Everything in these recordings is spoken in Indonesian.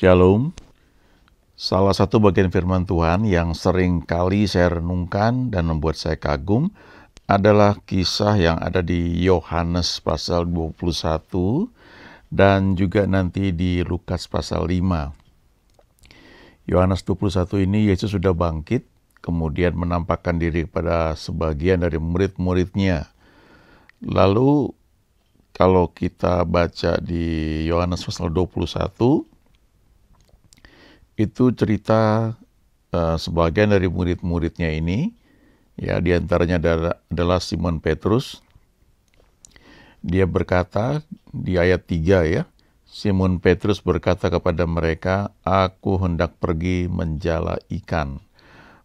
Shalom. Salah satu bagian firman Tuhan yang sering kali saya renungkan dan membuat saya kagum adalah kisah yang ada di Yohanes pasal 21 dan juga nanti di Lukas pasal 5. Yohanes 21 ini Yesus sudah bangkit, kemudian menampakkan diri pada sebagian dari murid-muridnya. Lalu kalau kita baca di Yohanes pasal 21, itu cerita uh, sebagian dari murid-muridnya ini, ya diantaranya adalah, adalah Simon Petrus. Dia berkata di ayat 3 ya, Simon Petrus berkata kepada mereka, Aku hendak pergi menjala ikan.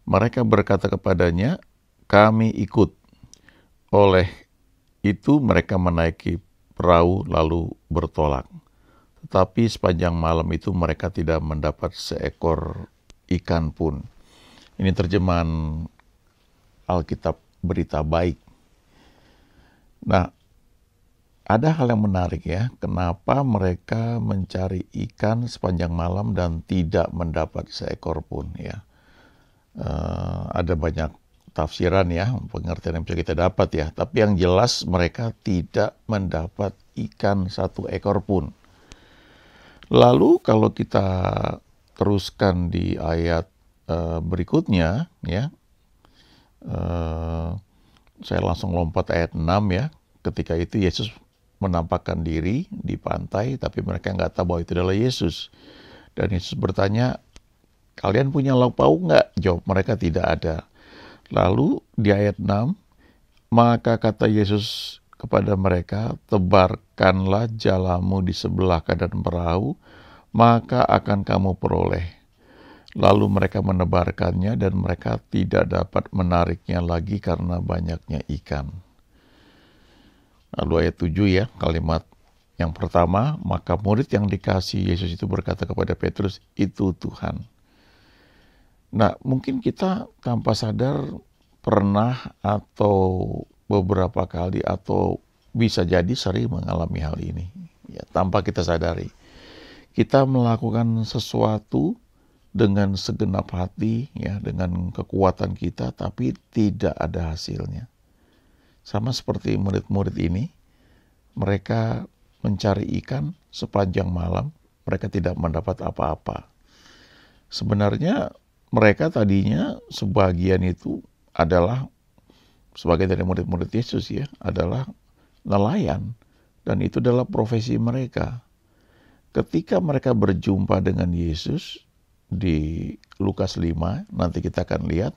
Mereka berkata kepadanya, Kami ikut. Oleh itu mereka menaiki perahu lalu bertolak. Tapi sepanjang malam itu mereka tidak mendapat seekor ikan pun. Ini terjemahan Alkitab berita baik. Nah, ada hal yang menarik ya, kenapa mereka mencari ikan sepanjang malam dan tidak mendapat seekor pun ya. Uh, ada banyak tafsiran ya, pengertian yang bisa kita dapat ya. Tapi yang jelas mereka tidak mendapat ikan satu ekor pun. Lalu kalau kita teruskan di ayat uh, berikutnya ya. Uh, saya langsung lompat ayat 6 ya. Ketika itu Yesus menampakkan diri di pantai, tapi mereka nggak tahu bahwa itu adalah Yesus. Dan Yesus bertanya, kalian punya lauk pauk nggak? Jawab mereka tidak ada. Lalu di ayat 6, maka kata Yesus kepada mereka, tebarkanlah jalamu di sebelah kanan perahu, maka akan kamu peroleh. Lalu mereka menebarkannya dan mereka tidak dapat menariknya lagi karena banyaknya ikan. Lalu ayat 7 ya, kalimat yang pertama, maka murid yang dikasih Yesus itu berkata kepada Petrus, itu Tuhan. Nah, mungkin kita tanpa sadar pernah atau beberapa kali atau bisa jadi sering mengalami hal ini ya tanpa kita sadari kita melakukan sesuatu dengan segenap hati ya dengan kekuatan kita tapi tidak ada hasilnya sama seperti murid-murid ini mereka mencari ikan sepanjang malam mereka tidak mendapat apa-apa sebenarnya mereka tadinya sebagian itu adalah sebagai dari murid-murid Yesus ya adalah nelayan dan itu adalah profesi mereka. Ketika mereka berjumpa dengan Yesus di Lukas 5, nanti kita akan lihat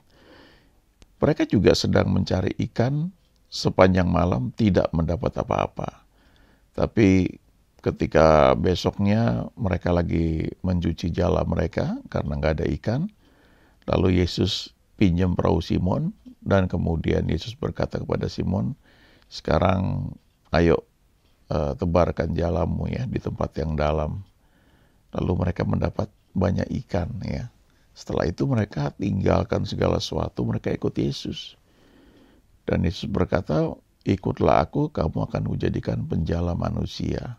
mereka juga sedang mencari ikan sepanjang malam tidak mendapat apa-apa. Tapi ketika besoknya mereka lagi mencuci jala mereka karena nggak ada ikan, lalu Yesus pinjam perahu Simon, dan kemudian Yesus berkata kepada Simon, sekarang ayo uh, tebarkan jalamu ya di tempat yang dalam. Lalu mereka mendapat banyak ikan ya. Setelah itu mereka tinggalkan segala sesuatu, mereka ikut Yesus. Dan Yesus berkata, ikutlah aku, kamu akan menjadikan penjala manusia.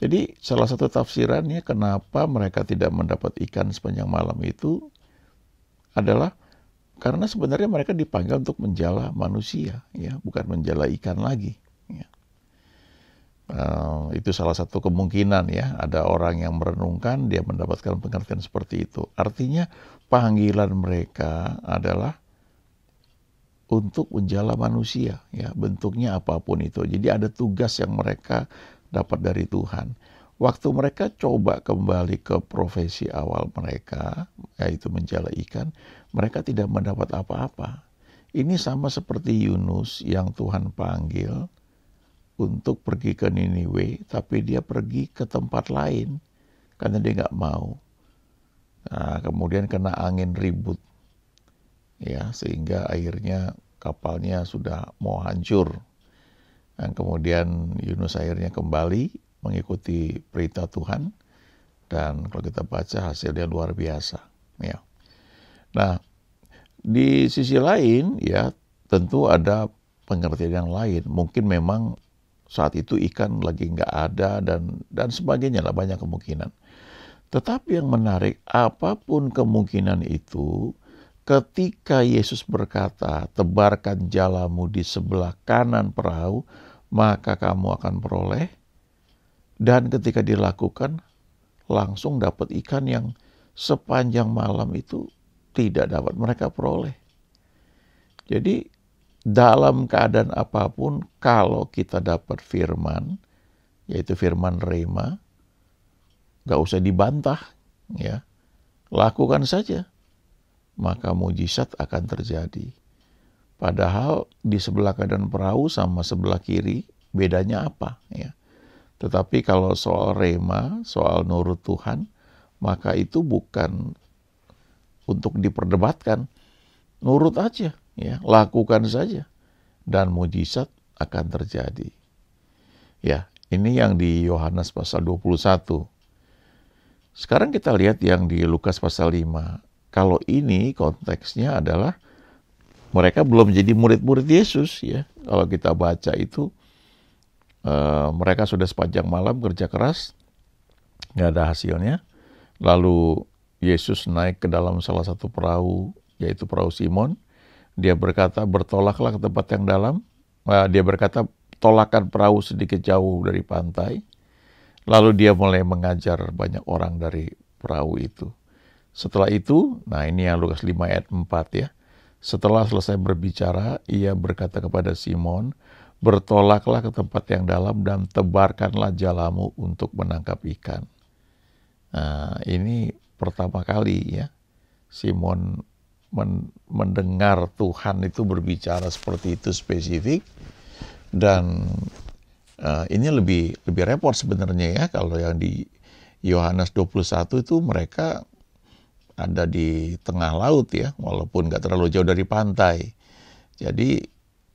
Jadi salah satu tafsirannya kenapa mereka tidak mendapat ikan sepanjang malam itu adalah karena sebenarnya mereka dipanggil untuk menjala manusia, ya, bukan menjala ikan lagi. Ya. Uh, itu salah satu kemungkinan ya. Ada orang yang merenungkan, dia mendapatkan pengertian seperti itu. Artinya panggilan mereka adalah untuk menjala manusia, ya, bentuknya apapun itu. Jadi ada tugas yang mereka dapat dari Tuhan. Waktu mereka coba kembali ke profesi awal mereka, yaitu menjala ikan, mereka tidak mendapat apa-apa. Ini sama seperti Yunus yang Tuhan panggil untuk pergi ke Niniwe, tapi dia pergi ke tempat lain karena dia nggak mau. Nah, kemudian kena angin ribut, ya sehingga akhirnya kapalnya sudah mau hancur. Dan kemudian Yunus akhirnya kembali mengikuti perintah Tuhan dan kalau kita baca hasilnya luar biasa ya. Nah, di sisi lain ya tentu ada pengertian yang lain. Mungkin memang saat itu ikan lagi nggak ada dan dan sebagainya lah banyak kemungkinan. Tetapi yang menarik apapun kemungkinan itu ketika Yesus berkata tebarkan jalamu di sebelah kanan perahu maka kamu akan peroleh dan ketika dilakukan, langsung dapat ikan yang sepanjang malam itu tidak dapat mereka peroleh. Jadi dalam keadaan apapun, kalau kita dapat firman, yaitu firman Rema, gak usah dibantah, ya. Lakukan saja, maka mujizat akan terjadi. Padahal di sebelah kanan perahu sama sebelah kiri, bedanya apa, ya. Tetapi kalau soal rema, soal nurut Tuhan, maka itu bukan untuk diperdebatkan. Nurut aja, ya, lakukan saja dan mujizat akan terjadi. Ya, ini yang di Yohanes pasal 21. Sekarang kita lihat yang di Lukas pasal 5. Kalau ini konteksnya adalah mereka belum jadi murid-murid Yesus ya. Kalau kita baca itu e, mereka sudah sepanjang malam kerja keras, nggak ada hasilnya. Lalu Yesus naik ke dalam salah satu perahu, yaitu perahu Simon. Dia berkata, bertolaklah ke tempat yang dalam. Eh, dia berkata, tolakan perahu sedikit jauh dari pantai. Lalu dia mulai mengajar banyak orang dari perahu itu. Setelah itu, nah ini yang Lukas 5 ayat 4 ya. Setelah selesai berbicara, ia berkata kepada Simon, bertolaklah ke tempat yang dalam dan tebarkanlah jalamu untuk menangkap ikan. Nah, ini pertama kali ya Simon men mendengar Tuhan itu berbicara seperti itu spesifik dan uh, ini lebih lebih repot sebenarnya ya kalau yang di Yohanes 21 itu mereka ada di tengah laut ya walaupun nggak terlalu jauh dari pantai. Jadi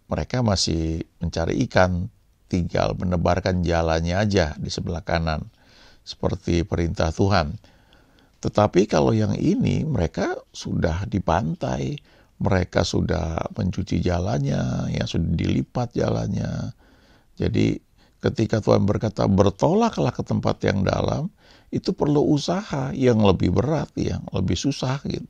mereka masih mencari ikan, tinggal menebarkan jalannya aja di sebelah kanan, seperti perintah Tuhan. Tetapi kalau yang ini, mereka sudah di pantai, mereka sudah mencuci jalannya, ya sudah dilipat jalannya. Jadi ketika Tuhan berkata bertolaklah ke tempat yang dalam, itu perlu usaha yang lebih berat, yang lebih susah gitu.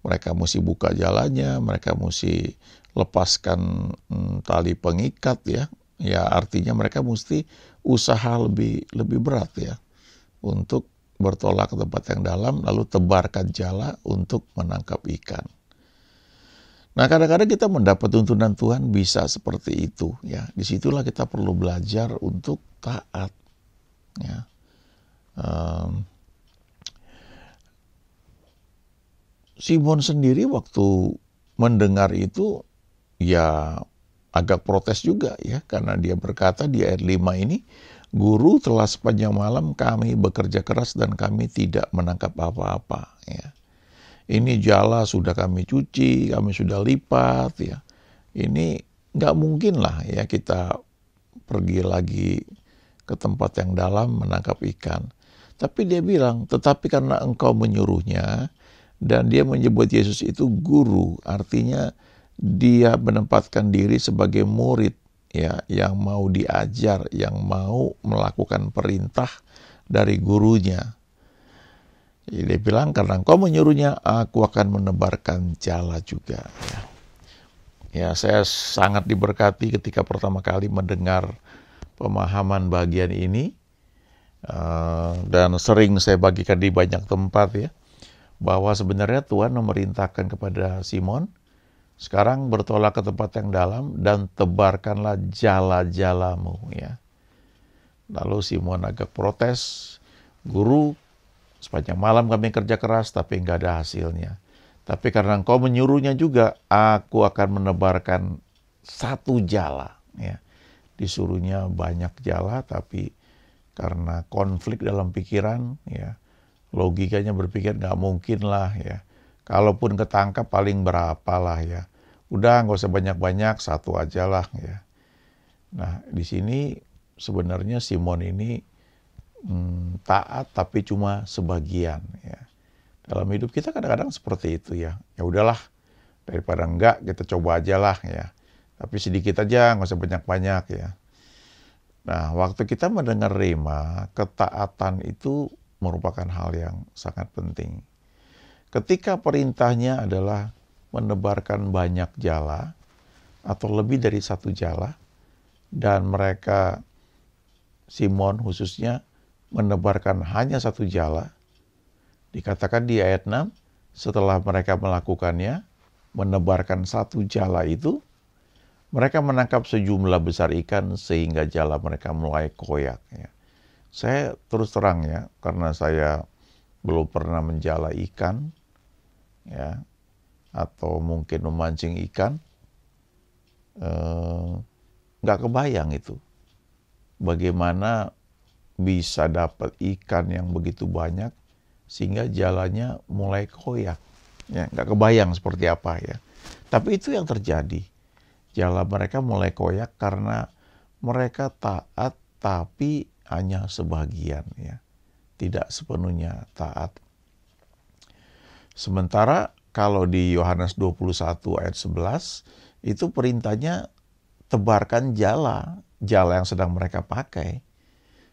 Mereka mesti buka jalannya, mereka mesti lepaskan mm, tali pengikat ya ya artinya mereka mesti usaha lebih lebih berat ya untuk bertolak ke tempat yang dalam lalu tebarkan jala untuk menangkap ikan. Nah kadang-kadang kita mendapat tuntunan Tuhan bisa seperti itu ya. Disitulah kita perlu belajar untuk taat ya. Um, Simon sendiri waktu mendengar itu ya agak protes juga ya karena dia berkata di ayat 5 ini guru telah sepanjang malam kami bekerja keras dan kami tidak menangkap apa-apa ya. Ini jala sudah kami cuci, kami sudah lipat ya. Ini nggak mungkin lah ya kita pergi lagi ke tempat yang dalam menangkap ikan. Tapi dia bilang, tetapi karena engkau menyuruhnya dan dia menyebut Yesus itu guru, artinya dia menempatkan diri sebagai murid ya yang mau diajar, yang mau melakukan perintah dari gurunya. dia bilang karena engkau menyuruhnya, aku akan menebarkan jala juga. Ya. ya, saya sangat diberkati ketika pertama kali mendengar pemahaman bagian ini eh, dan sering saya bagikan di banyak tempat ya bahwa sebenarnya Tuhan memerintahkan kepada Simon sekarang bertolak ke tempat yang dalam dan tebarkanlah jala-jalamu ya. Lalu Simon agak protes, guru sepanjang malam kami kerja keras tapi nggak ada hasilnya. Tapi karena engkau menyuruhnya juga, aku akan menebarkan satu jala. Ya. Disuruhnya banyak jala, tapi karena konflik dalam pikiran, ya logikanya berpikir nggak mungkin lah ya. Kalaupun ketangkap paling berapa lah ya udah nggak usah banyak-banyak satu aja lah ya nah di sini sebenarnya Simon ini hmm, taat tapi cuma sebagian ya dalam hidup kita kadang-kadang seperti itu ya ya udahlah daripada enggak kita coba aja lah ya tapi sedikit aja nggak usah banyak-banyak ya nah waktu kita mendengar rema ketaatan itu merupakan hal yang sangat penting ketika perintahnya adalah menebarkan banyak jala atau lebih dari satu jala dan mereka Simon khususnya menebarkan hanya satu jala. Dikatakan di ayat 6, setelah mereka melakukannya, menebarkan satu jala itu, mereka menangkap sejumlah besar ikan sehingga jala mereka mulai koyak. Ya. Saya terus terang ya, karena saya belum pernah menjala ikan, ya atau mungkin memancing ikan, eh, nggak eh, kebayang itu. Bagaimana bisa dapat ikan yang begitu banyak sehingga jalannya mulai koyak. Ya, nggak kebayang seperti apa ya. Tapi itu yang terjadi. Jalan mereka mulai koyak karena mereka taat tapi hanya sebagian ya. Tidak sepenuhnya taat. Sementara kalau di Yohanes 21 ayat 11 itu perintahnya tebarkan jala, jala yang sedang mereka pakai.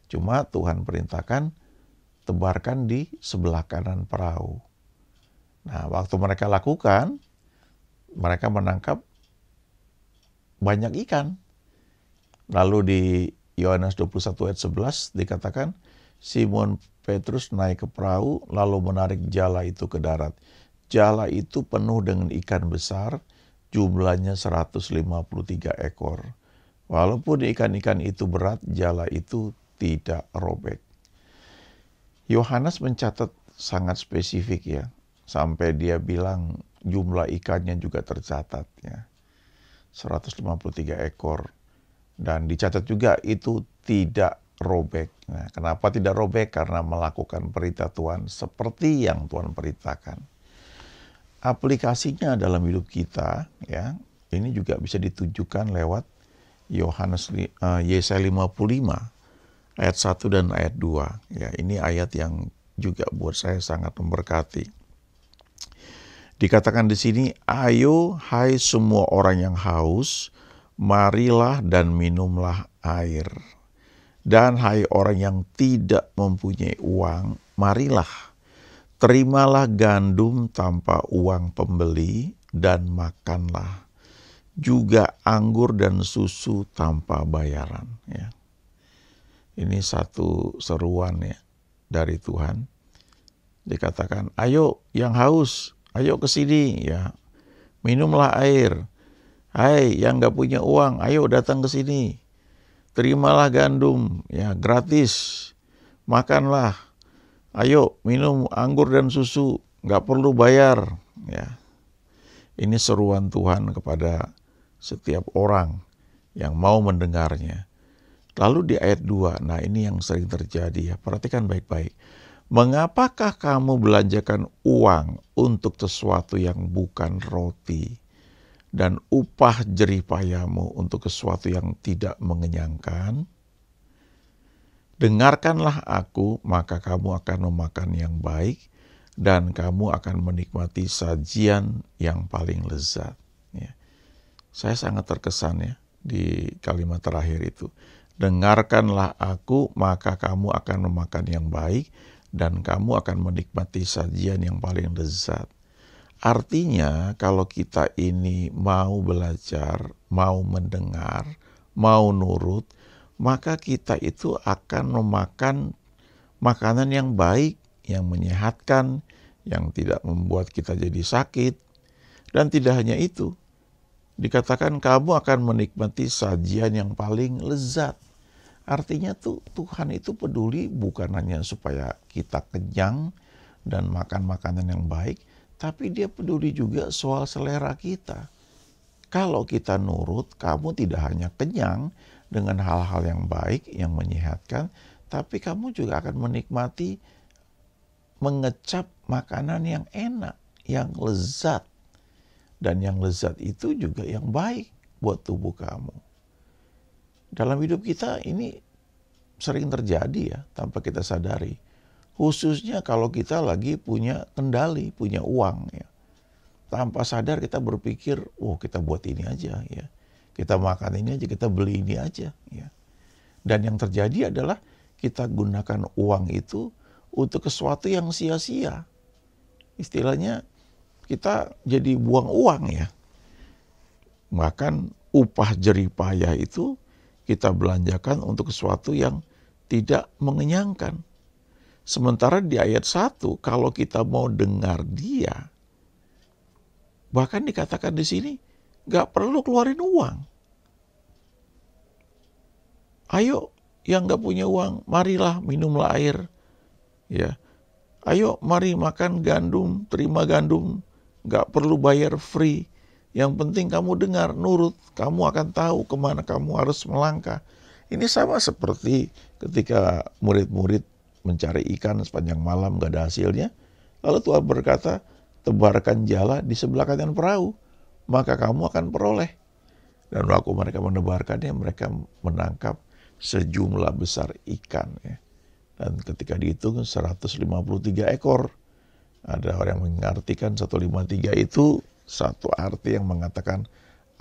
Cuma Tuhan perintahkan tebarkan di sebelah kanan perahu. Nah, waktu mereka lakukan, mereka menangkap banyak ikan. Lalu di Yohanes 21 ayat 11 dikatakan Simon Petrus naik ke perahu lalu menarik jala itu ke darat Jala itu penuh dengan ikan besar, jumlahnya 153 ekor. Walaupun ikan-ikan itu berat, jala itu tidak robek. Yohanes mencatat sangat spesifik ya, sampai dia bilang jumlah ikannya juga tercatat ya. 153 ekor. Dan dicatat juga itu tidak robek. Nah, kenapa tidak robek? Karena melakukan perintah Tuhan seperti yang Tuhan perintahkan aplikasinya dalam hidup kita ya ini juga bisa ditujukan lewat Yohanes uh, Yesaya 55 ayat 1 dan ayat 2 ya ini ayat yang juga buat saya sangat memberkati dikatakan di sini ayo hai semua orang yang haus marilah dan minumlah air dan hai orang yang tidak mempunyai uang marilah Terimalah gandum tanpa uang pembeli dan makanlah juga anggur dan susu tanpa bayaran ya. Ini satu seruan ya dari Tuhan. Dikatakan, "Ayo yang haus, ayo ke sini ya. Minumlah air. Hai yang gak punya uang, ayo datang ke sini. Terimalah gandum ya gratis. Makanlah ayo minum anggur dan susu, nggak perlu bayar. Ya. Ini seruan Tuhan kepada setiap orang yang mau mendengarnya. Lalu di ayat 2, nah ini yang sering terjadi ya, perhatikan baik-baik. Mengapakah kamu belanjakan uang untuk sesuatu yang bukan roti dan upah jeripayamu untuk sesuatu yang tidak mengenyangkan? Dengarkanlah aku, maka kamu akan memakan yang baik, dan kamu akan menikmati sajian yang paling lezat. Ya. Saya sangat terkesan ya di kalimat terakhir itu. Dengarkanlah aku, maka kamu akan memakan yang baik, dan kamu akan menikmati sajian yang paling lezat. Artinya, kalau kita ini mau belajar, mau mendengar, mau nurut, maka kita itu akan memakan makanan yang baik, yang menyehatkan, yang tidak membuat kita jadi sakit. Dan tidak hanya itu, dikatakan kamu akan menikmati sajian yang paling lezat. Artinya tuh Tuhan itu peduli bukan hanya supaya kita kenyang dan makan makanan yang baik, tapi dia peduli juga soal selera kita. Kalau kita nurut, kamu tidak hanya kenyang, dengan hal-hal yang baik, yang menyehatkan, tapi kamu juga akan menikmati mengecap makanan yang enak, yang lezat. Dan yang lezat itu juga yang baik buat tubuh kamu. Dalam hidup kita ini sering terjadi ya, tanpa kita sadari. Khususnya kalau kita lagi punya kendali, punya uang ya. Tanpa sadar kita berpikir, oh kita buat ini aja ya kita makan ini aja, kita beli ini aja. Ya. Dan yang terjadi adalah kita gunakan uang itu untuk sesuatu yang sia-sia. Istilahnya kita jadi buang uang ya. Bahkan upah jeripayah itu kita belanjakan untuk sesuatu yang tidak mengenyangkan. Sementara di ayat 1, kalau kita mau dengar dia, bahkan dikatakan di sini, nggak perlu keluarin uang. Ayo yang nggak punya uang, marilah minumlah air. Ya, ayo mari makan gandum, terima gandum, nggak perlu bayar free. Yang penting kamu dengar, nurut, kamu akan tahu kemana kamu harus melangkah. Ini sama seperti ketika murid-murid mencari ikan sepanjang malam gak ada hasilnya. Lalu Tuhan berkata, tebarkan jala di sebelah kanan perahu maka kamu akan peroleh. Dan waktu mereka menebarkannya, mereka menangkap sejumlah besar ikan. Ya. Dan ketika dihitung 153 ekor. Ada orang yang mengartikan 153 itu satu arti yang mengatakan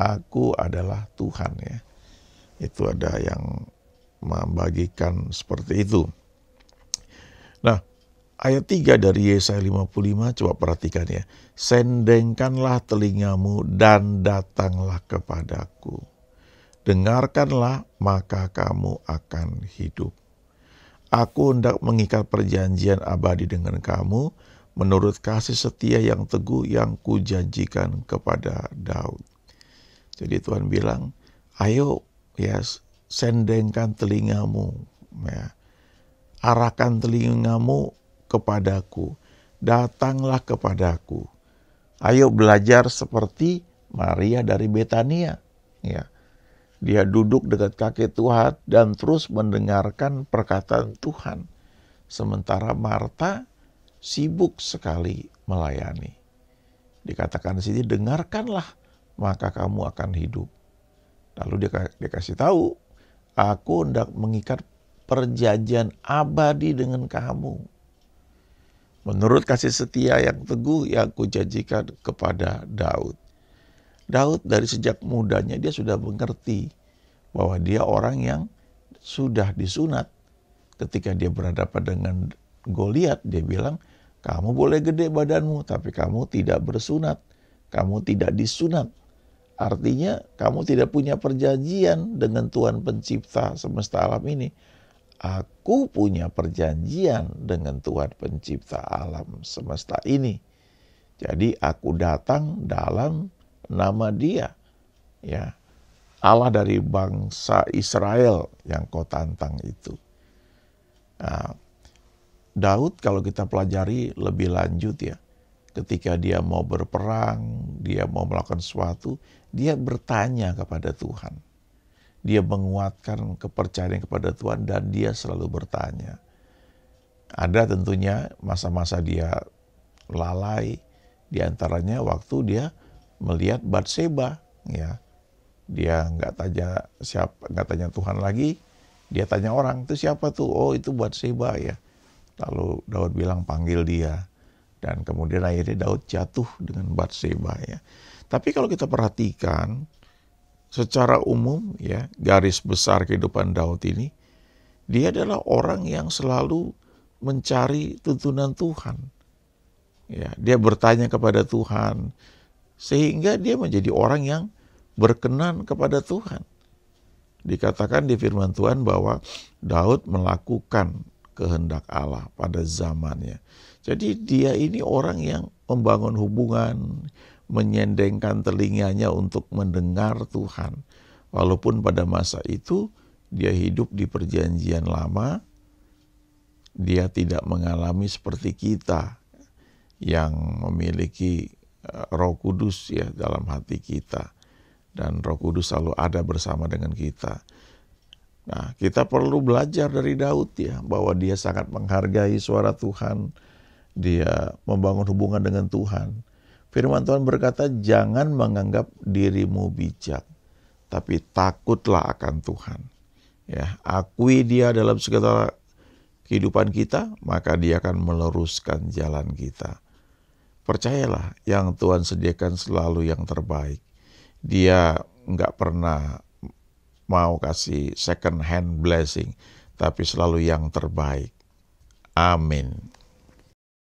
aku adalah Tuhan ya. Itu ada yang membagikan seperti itu. Nah, Ayat 3 dari Yesaya 55, coba perhatikan ya. Sendengkanlah telingamu dan datanglah kepadaku. Dengarkanlah, maka kamu akan hidup. Aku hendak mengikat perjanjian abadi dengan kamu, menurut kasih setia yang teguh yang kujanjikan kepada Daud. Jadi Tuhan bilang, ayo ya sendengkan telingamu, ya. arahkan telingamu kepadaku. Datanglah kepadaku. Ayo belajar seperti Maria dari Betania. Ya. Dia duduk dekat kaki Tuhan dan terus mendengarkan perkataan Tuhan. Sementara Marta sibuk sekali melayani. Dikatakan di sini, dengarkanlah, maka kamu akan hidup. Lalu dia, dia kasih tahu, aku hendak mengikat perjanjian abadi dengan kamu menurut kasih setia yang teguh yang kujanjikan kepada Daud. Daud dari sejak mudanya dia sudah mengerti bahwa dia orang yang sudah disunat. Ketika dia berhadapan dengan Goliat, dia bilang, kamu boleh gede badanmu, tapi kamu tidak bersunat. Kamu tidak disunat. Artinya kamu tidak punya perjanjian dengan Tuhan pencipta semesta alam ini. Aku punya perjanjian dengan Tuhan pencipta alam semesta ini. Jadi aku datang dalam nama dia. Ya. Allah dari bangsa Israel yang kau tantang itu. Nah, Daud kalau kita pelajari lebih lanjut ya. Ketika dia mau berperang, dia mau melakukan sesuatu, dia bertanya kepada Tuhan. Dia menguatkan kepercayaan kepada Tuhan dan dia selalu bertanya. Ada tentunya masa-masa dia lalai, diantaranya waktu dia melihat Batseba, ya. Dia nggak tanya siapa, nggak tanya Tuhan lagi, dia tanya orang itu siapa tuh? Oh itu Batseba ya. Lalu Daud bilang panggil dia dan kemudian akhirnya Daud jatuh dengan Batseba ya. Tapi kalau kita perhatikan secara umum ya garis besar kehidupan Daud ini dia adalah orang yang selalu mencari tuntunan Tuhan. Ya, dia bertanya kepada Tuhan sehingga dia menjadi orang yang berkenan kepada Tuhan. Dikatakan di firman Tuhan bahwa Daud melakukan kehendak Allah pada zamannya. Jadi dia ini orang yang membangun hubungan, menyendengkan telinganya untuk mendengar Tuhan. Walaupun pada masa itu dia hidup di perjanjian lama, dia tidak mengalami seperti kita yang memiliki eh, Roh Kudus ya dalam hati kita dan Roh Kudus selalu ada bersama dengan kita. Nah, kita perlu belajar dari Daud ya bahwa dia sangat menghargai suara Tuhan, dia membangun hubungan dengan Tuhan Firman Tuhan berkata, "Jangan menganggap dirimu bijak, tapi takutlah akan Tuhan." Ya, akui Dia dalam segala kehidupan kita, maka Dia akan meluruskan jalan kita. Percayalah, yang Tuhan sediakan selalu yang terbaik. Dia nggak pernah mau kasih second hand blessing, tapi selalu yang terbaik. Amin.